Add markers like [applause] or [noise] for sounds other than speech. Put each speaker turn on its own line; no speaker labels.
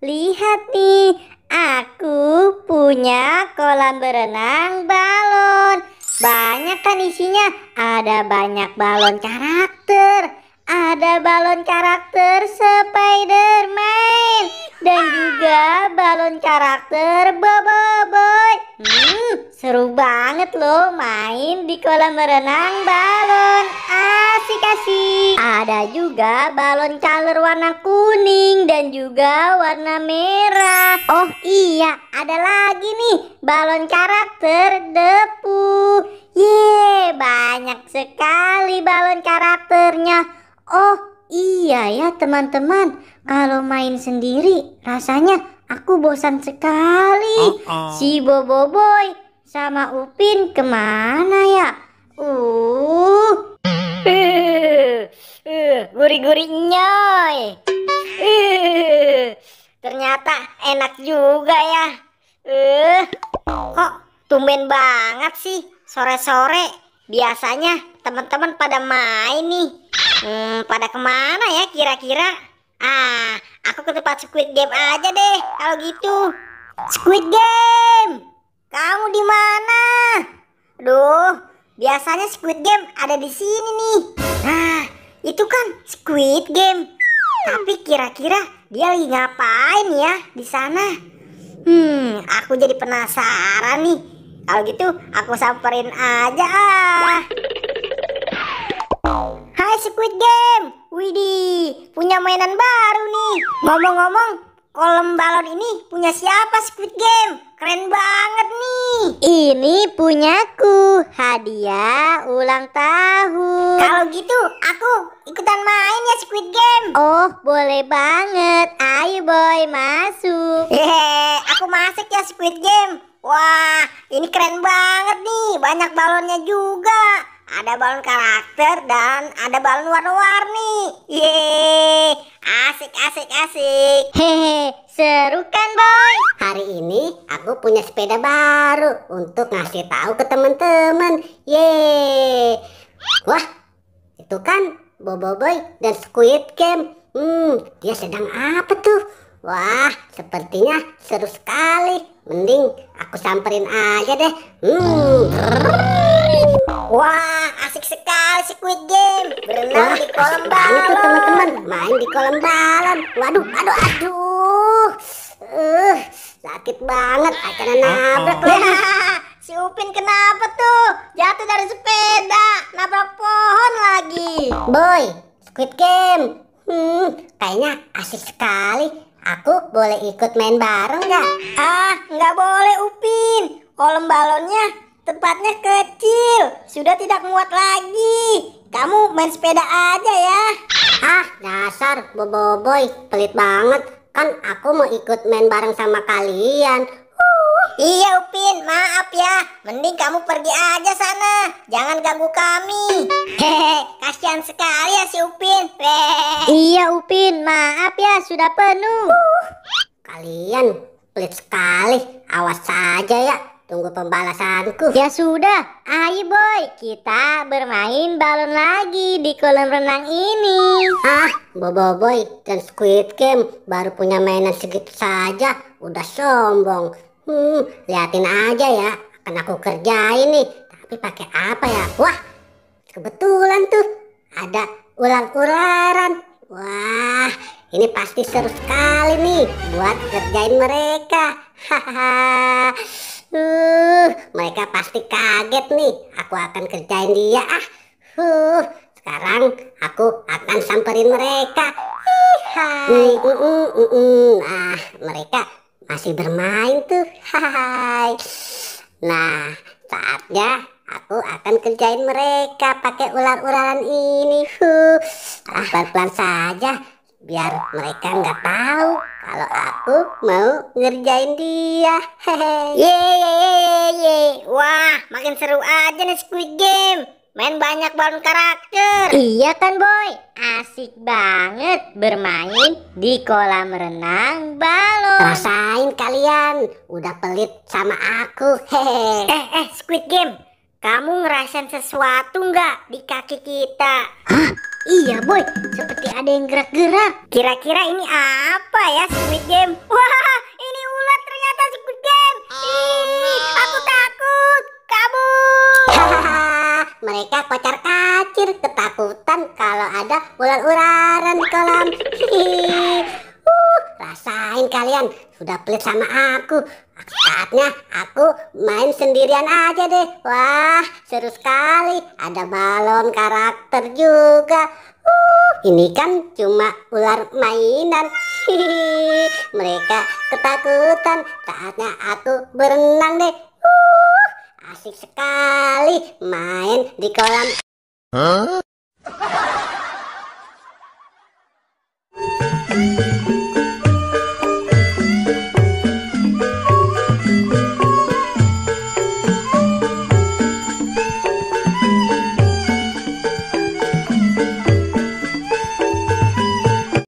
Lihat nih, aku punya kolam berenang balon. Banyak kan isinya? Ada banyak balon karakter. Ada balon karakter Spider-Man. dan juga balon karakter Boboiboy. Hmm, seru banget loh main di kolam renang balon. Asik-asik. Ada juga balon color warna kuning dan juga warna merah. Oh iya, ada lagi nih balon karakter depu Yeay, banyak sekali balon karakternya. Oh iya ya teman-teman, kalau main sendiri rasanya Aku bosan sekali. Uh -uh. Si Boboiboy sama Upin kemana ya? Uh. gurih-gurih eh. nyoy. Eh, ternyata enak juga ya. Eh, uh, kok tumben banget sih sore-sore biasanya teman-teman pada main nih. Hmm, pada kemana ya kira-kira? Ah, Aku ke tempat Squid Game aja deh kalau gitu. Squid Game, kamu di mana? Duh, biasanya Squid Game ada di sini nih. Nah, itu kan Squid Game. Tapi kira-kira dia lagi ngapain ya di sana? Hmm, aku jadi penasaran nih. Kalau gitu aku samperin aja ah. Hai Squid Game, Widih punya mainan baru nih. Ngomong-ngomong, kolom balon ini punya siapa Squid Game? Keren banget nih. Ini punyaku, hadiah ulang tahun. Kalau gitu, aku ikutan main ya Squid Game. Oh, boleh banget. Ayo boy, masuk. Hehehe, aku masuk ya Squid Game. Wah, ini keren banget nih. Banyak balonnya juga ada balon karakter dan ada balon warna-warni. Yee, asik asik asik. Hehe, seru kan boy? Hari ini aku punya sepeda baru untuk ngasih tahu ke teman-teman. Ye. Wah, itu kan Bobo Boy dan Squid Game. Hmm, dia sedang apa tuh? Wah, sepertinya seru sekali. Mending aku samperin aja deh. Hmm. Wah, asik sekali si Squid Game. Berenang di kolam balon. teman-teman, main di kolam balon. Waduh, aduh, aduh. Uh, sakit banget, acara nabrak loh. [laughs] si Upin kenapa tuh? Jatuh dari sepeda, nabrak pohon lagi. Boy, Squid Game. Hmm, kayaknya asik sekali. Aku boleh ikut main bareng nggak? Ah, nggak boleh Upin. Kolam balonnya Tempatnya kecil, sudah tidak muat lagi. Kamu main sepeda aja ya. Ah, dasar boboiboy, pelit banget. Kan aku mau ikut main bareng sama kalian. Uh. Iya Upin, maaf ya. Mending kamu pergi aja sana. Jangan ganggu kami. Hehehe, kasihan sekali ya si Upin. Iya Upin, maaf ya sudah penuh. Uh. Kalian pelit sekali. Awas saja ya Tunggu pembalasanku. Ya sudah, ayo boy, kita bermain balon lagi di kolam renang ini. Ah, Bobo Boy dan Squid Game baru punya mainan segitu saja, udah sombong. Hmm, liatin aja ya, akan aku kerjain nih. Tapi pakai apa ya? Wah, kebetulan tuh ada ular-ularan. Wah, ini pasti seru sekali nih buat kerjain mereka. Hahaha. Huh, mereka pasti kaget nih. Aku akan kerjain dia. Ah, huh, sekarang aku akan samperin mereka. Hi, hai. Uh, uh, uh, uh. Nah, mereka masih bermain tuh. Hai. Nah, saatnya aku akan kerjain mereka pakai ular-ularan ini. Huh. Ah, pelan-pelan saja biar mereka nggak tahu kalau aku mau ngerjain dia. Hehe. Ye ye ye Wah, makin seru aja nih Squid Game. Main banyak balon karakter. Iya kan, Boy? Asik banget bermain di kolam renang balon. Rasain kalian, udah pelit sama aku. Hehe. Eh, eh, Squid Game. Kamu ngerasain sesuatu nggak di kaki kita? Hah? Iya boy, seperti ada yang gerak-gerak. Kira-kira ini apa ya Squid Game? Wah, ini ulat ternyata Squid Game. Oh, Ih, aku takut. Kabur. [laughs] Mereka kocar kacir ketakutan kalau ada ular-ularan di kolam. [laughs] Rasain kalian, sudah pelit sama aku. Saatnya aku main sendirian aja deh. Wah, seru sekali. Ada balon karakter juga. Uh, ini kan cuma ular mainan. [laughs] mereka ketakutan. Saatnya aku berenang deh. Uh, asik sekali main di kolam. Huh? [laughs]